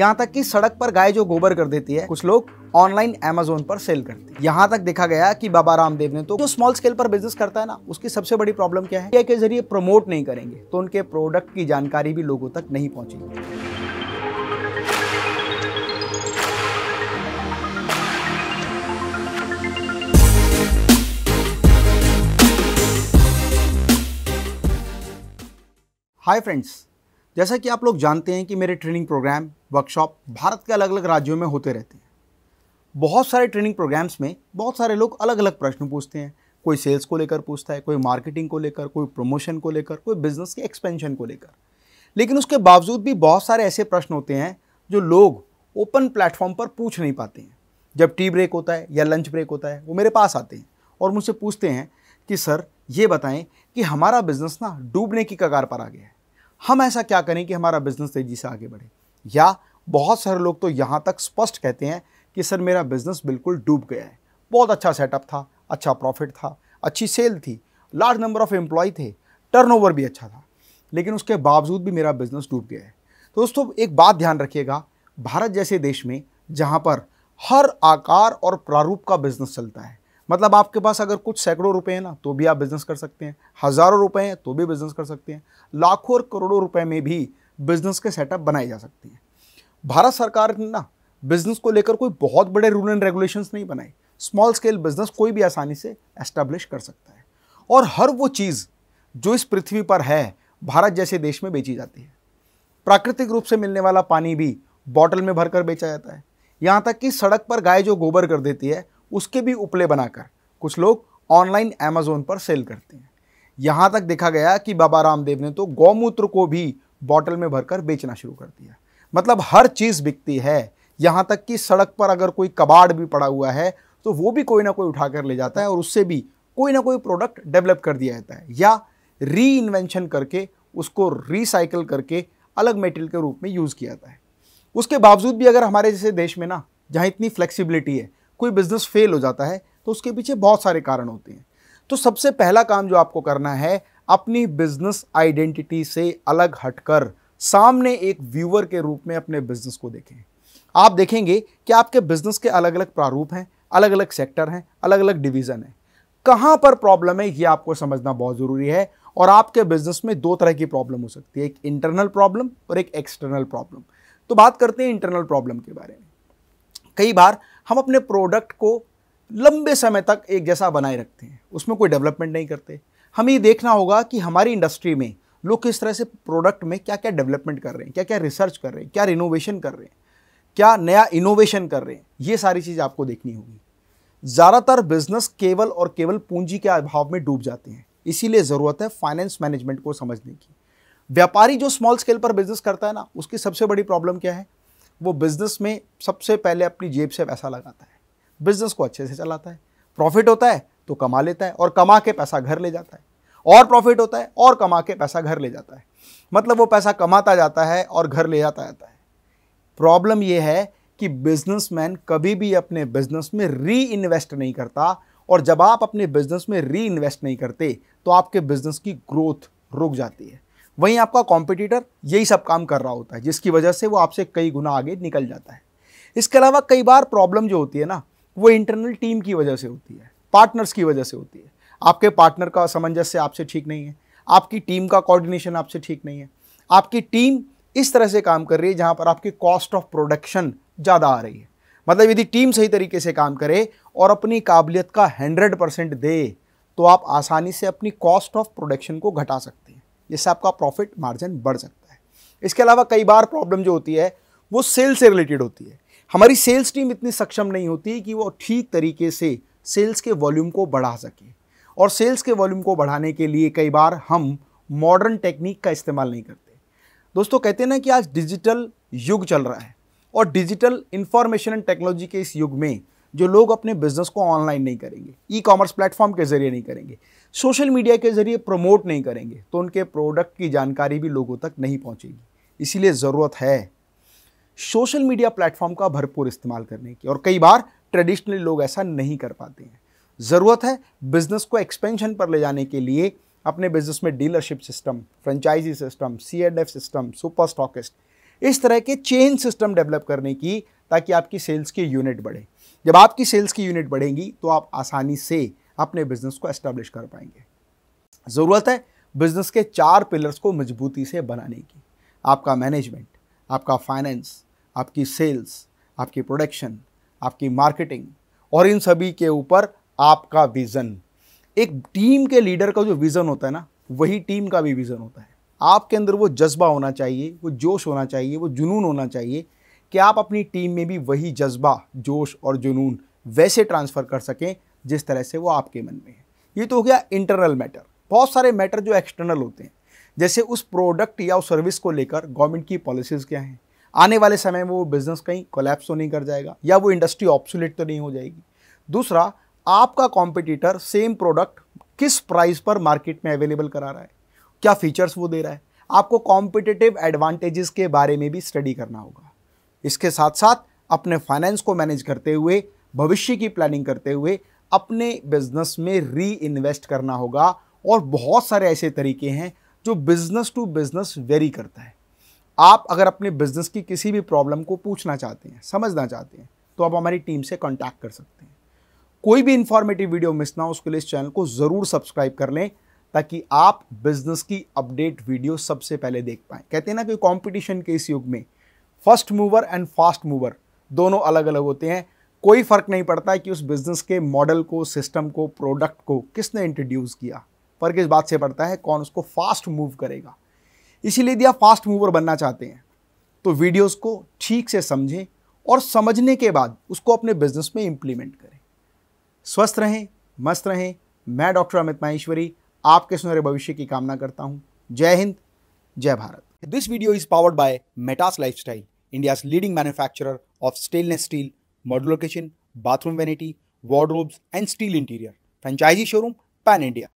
यहाँ तक कि सड़क पर गाय जो गोबर कर देती है कुछ लोग ऑनलाइन अमेजोन पर सेल करते हैं यहाँ तक देखा गया कि बाबा रामदेव ने तो जो स्मॉल स्केल पर बिजनेस करता है ना उसकी सबसे बड़ी प्रॉब्लम क्या है ये के जरिए प्रमोट नहीं करेंगे तो उनके प्रोडक्ट की जानकारी भी लोगों तक नहीं पहुंचेगी हाय फ्रेंड्स जैसा कि आप लोग जानते हैं कि मेरे ट्रेनिंग प्रोग्राम वर्कशॉप भारत के अलग अलग राज्यों में होते रहते हैं बहुत सारे ट्रेनिंग प्रोग्राम्स में बहुत सारे लोग अलग अलग प्रश्न पूछते हैं कोई सेल्स को लेकर पूछता है कोई मार्केटिंग को लेकर कोई प्रमोशन को लेकर कोई बिजनेस के एक्सपेंशन को लेकर लेकिन उसके बावजूद भी बहुत सारे ऐसे प्रश्न होते हैं जो लोग ओपन प्लेटफॉर्म पर पूछ नहीं पाते हैं जब टी ब्रेक होता है या लंच ब्रेक होता है वो मेरे पास आते हैं और मुझसे पूछते हैं कि सर ये बताएं कि हमारा बिज़नेस ना डूबने की कगार पर आ गया है हम ऐसा क्या करें कि हमारा बिज़नेस तेज़ी से आगे बढ़े या बहुत सारे लोग तो यहाँ तक स्पष्ट कहते हैं कि सर मेरा बिज़नेस बिल्कुल डूब गया है बहुत अच्छा सेटअप था अच्छा प्रॉफिट था अच्छी सेल थी लार्ज नंबर ऑफ एम्प्लॉय थे टर्नओवर भी अच्छा था लेकिन उसके बावजूद भी मेरा बिज़नेस डूब गया है तो दोस्तों एक बात ध्यान रखिएगा भारत जैसे देश में जहाँ पर हर आकार और प्रारूप का बिज़नेस चलता है मतलब आपके पास अगर कुछ सैकड़ों रुपए हैं ना तो भी आप बिज़नेस कर सकते हैं हज़ारों रुपए हैं तो भी बिज़नेस कर सकते हैं लाखों और करोड़ों रुपए में भी बिज़नेस के सेटअप बनाए जा सकते हैं भारत सरकार ने ना बिजनेस को लेकर कोई बहुत बड़े रूल एंड रेगुलेशंस नहीं बनाए स्मॉल स्केल बिजनेस कोई भी आसानी से एस्टेब्लिश कर सकता है और हर वो चीज़ जो इस पृथ्वी पर है भारत जैसे देश में बेची जाती है प्राकृतिक रूप से मिलने वाला पानी भी बॉटल में भरकर बेचा जाता है यहाँ तक कि सड़क पर गाय जो गोबर कर देती है उसके भी उपले बनाकर कुछ लोग ऑनलाइन अमेजोन पर सेल करते हैं यहाँ तक देखा गया कि बाबा रामदेव ने तो गौमूत्र को भी बॉटल में भरकर बेचना शुरू कर दिया मतलब हर चीज़ बिकती है यहाँ तक कि सड़क पर अगर कोई कबाड़ भी पड़ा हुआ है तो वो भी कोई ना कोई उठा कर ले जाता है और उससे भी कोई ना कोई प्रोडक्ट डेवलप कर दिया जाता है या री इन्वेंशन करके उसको रिसाइकिल करके अलग मेटेरियल के रूप में यूज़ किया जाता है उसके बावजूद भी अगर हमारे जैसे देश में ना जहाँ इतनी फ्लेक्सिबिलिटी है कोई बिज़नेस फेल हो जाता है तो उसके पीछे बहुत सारे कारण होते हैं तो सबसे पहला काम जो आपको करना है अपनी बिजनेस आइडेंटिटी से अलग हटकर सामने एक व्यूअर के रूप में अपने बिजनेस को देखें आप देखेंगे कि आपके बिजनेस के अलग अलग प्रारूप हैं अलग अलग सेक्टर हैं अलग अलग डिवीज़न हैं कहाँ पर प्रॉब्लम है ये आपको समझना बहुत ज़रूरी है और आपके बिजनेस में दो तरह की प्रॉब्लम हो सकती है एक इंटरनल प्रॉब्लम और एक एक्सटर्नल प्रॉब्लम तो बात करते हैं इंटरनल प्रॉब्लम के बारे में कई बार हम अपने प्रोडक्ट को लंबे समय तक एक जैसा बनाए रखते हैं उसमें कोई डेवलपमेंट नहीं करते हमें ये देखना होगा कि हमारी इंडस्ट्री में लोग किस तरह से प्रोडक्ट में क्या क्या डेवलपमेंट कर रहे हैं क्या क्या रिसर्च कर रहे हैं क्या रिनोवेशन कर रहे हैं क्या नया इनोवेशन कर रहे हैं ये सारी चीज़ आपको देखनी होगी ज़्यादातर बिजनेस केवल और केवल पूंजी के अभाव में डूब जाते हैं इसीलिए ज़रूरत है फाइनेंस मैनेजमेंट को समझने की व्यापारी जो स्मॉल स्केल पर बिजनेस करता है ना उसकी सबसे बड़ी प्रॉब्लम क्या है वो बिजनेस में सबसे पहले अपनी जेब से पैसा लगाता है बिजनेस को अच्छे से चलाता है प्रॉफिट होता है तो कमा लेता है और कमा के पैसा घर ले जाता है और प्रॉफिट होता है और कमा के पैसा घर ले जाता है मतलब वो पैसा कमाता जाता है और घर ले जाता जाता है प्रॉब्लम ये है कि बिजनेसमैन कभी भी अपने बिजनेस में री इन्वेस्ट नहीं करता और जब आप अपने बिजनेस में री इन्वेस्ट नहीं करते तो आपके बिजनेस की ग्रोथ रुक जाती है वहीं आपका कॉम्पिटिटर यही सब काम कर रहा होता है जिसकी वजह से वो आपसे कई गुना आगे निकल जाता है इसके अलावा कई बार प्रॉब्लम जो होती है ना वो इंटरनल टीम की वजह से होती है पार्टनर्स की वजह से होती है आपके पार्टनर का सामंजस्य आपसे ठीक नहीं है आपकी टीम का कोऑर्डिनेशन आपसे ठीक नहीं है आपकी टीम इस तरह से काम कर रही है जहाँ पर आपकी कॉस्ट ऑफ प्रोडक्शन ज़्यादा आ रही है मतलब यदि टीम सही तरीके से काम करे और अपनी काबिलियत का हंड्रेड परसेंट दे तो आप आसानी से अपनी कॉस्ट ऑफ प्रोडक्शन को घटा सकते हैं जिससे आपका प्रॉफिट मार्जिन बढ़ सकता है इसके अलावा कई बार प्रॉब्लम जो होती है वो सेल्स से रिलेटेड होती है हमारी सेल्स टीम इतनी सक्षम नहीं होती कि वो ठीक तरीके से सेल्स के वॉल्यूम को बढ़ा सके और सेल्स के वॉल्यूम को बढ़ाने के लिए कई बार हम मॉडर्न टेक्निक का इस्तेमाल नहीं करते दोस्तों कहते हैं ना कि आज डिजिटल युग चल रहा है और डिजिटल इन्फॉर्मेशन एंड टेक्नोलॉजी के इस युग में जो लोग अपने बिजनेस को ऑनलाइन नहीं करेंगे ई कॉमर्स प्लेटफॉर्म के ज़रिए नहीं करेंगे सोशल मीडिया के ज़रिए प्रमोट नहीं करेंगे तो उनके प्रोडक्ट की जानकारी भी लोगों तक नहीं पहुँचेगी इसीलिए ज़रूरत है सोशल मीडिया प्लेटफॉर्म का भरपूर इस्तेमाल करने की और कई बार ट्रेडिशनली लोग ऐसा नहीं कर पाते हैं ज़रूरत है बिज़नेस को एक्सपेंशन पर ले जाने के लिए अपने बिजनेस में dealership system franchise system C F system super stockist इस तरह के चेन सिस्टम डेवलप करने की ताकि आपकी सेल्स की यूनिट बढ़े जब आपकी सेल्स की यूनिट बढ़ेंगी तो आप आसानी से अपने बिजनेस को एस्टेब्लिश कर पाएंगे ज़रूरत है बिजनेस के चार पिलर्स को मजबूती से बनाने की आपका मैनेजमेंट आपका फाइनेंस आपकी सेल्स आपकी प्रोडक्शन आपकी मार्केटिंग और इन सभी के ऊपर आपका विज़न एक टीम के लीडर का जो विज़न होता है ना वही टीम का भी विज़न होता है आपके अंदर वो जज्बा होना चाहिए वो जोश होना चाहिए वो जुनून होना चाहिए कि आप अपनी टीम में भी वही जज्बा जोश और जुनून वैसे ट्रांसफ़र कर सकें जिस तरह से वो आपके मन में है ये तो हो गया इंटरनल मैटर बहुत सारे मैटर जो एक्सटर्नल होते हैं जैसे उस प्रोडक्ट या उस सर्विस को लेकर गवर्नमेंट की पॉलिसीज़ क्या हैं आने वाले समय में वो बिज़नेस कहीं कोलैप्स तो नहीं कर जाएगा या वो इंडस्ट्री ऑप्सुलेट तो नहीं हो जाएगी दूसरा आपका कॉम्पिटिटर सेम प्रोडक्ट किस प्राइस पर मार्केट में अवेलेबल करा रहा है क्या फीचर्स वो दे रहा है आपको कॉम्पिटिटिव एडवांटेजेस के बारे में भी स्टडी करना होगा इसके साथ साथ अपने फाइनेंस को मैनेज करते हुए भविष्य की प्लानिंग करते हुए अपने बिजनेस में री इन्वेस्ट करना होगा और बहुत सारे ऐसे तरीके हैं जो बिजनेस टू बिजनेस वेरी करता है आप अगर अपने बिजनेस की किसी भी प्रॉब्लम को पूछना चाहते हैं समझना चाहते हैं तो आप हमारी टीम से कॉन्टैक्ट कर सकते हैं कोई भी इंफॉर्मेटिव वीडियो मिस ना हो उसके लिए इस चैनल को ज़रूर सब्सक्राइब कर लें ताकि आप बिजनेस की अपडेट वीडियो सबसे पहले देख पाएं कहते हैं ना कि कॉम्पिटिशन के इस युग में first mover and fast mover दोनों अलग अलग होते हैं कोई फ़र्क नहीं पड़ता है कि उस बिज़नेस के मॉडल को सिस्टम को प्रोडक्ट को किसने इंट्रोड्यूस किया फ़र्क इस बात से पड़ता है कौन उसको फास्ट मूव करेगा इसीलिए यदि आप फास्ट मूवर बनना चाहते हैं तो वीडियोस को ठीक से समझें और समझने के बाद उसको अपने बिजनेस में इंप्लीमेंट करें स्वस्थ रहें मस्त रहें मैं डॉक्टर अमित माहेश्वरी आपके सुनहरे भविष्य की कामना करता हूँ जय हिंद जय Bharat this video is powered by Metas lifestyle India leading manufacturer of stainless steel modular kitchen bathroom vanity wardrobes and steel interior franchise showroom pan India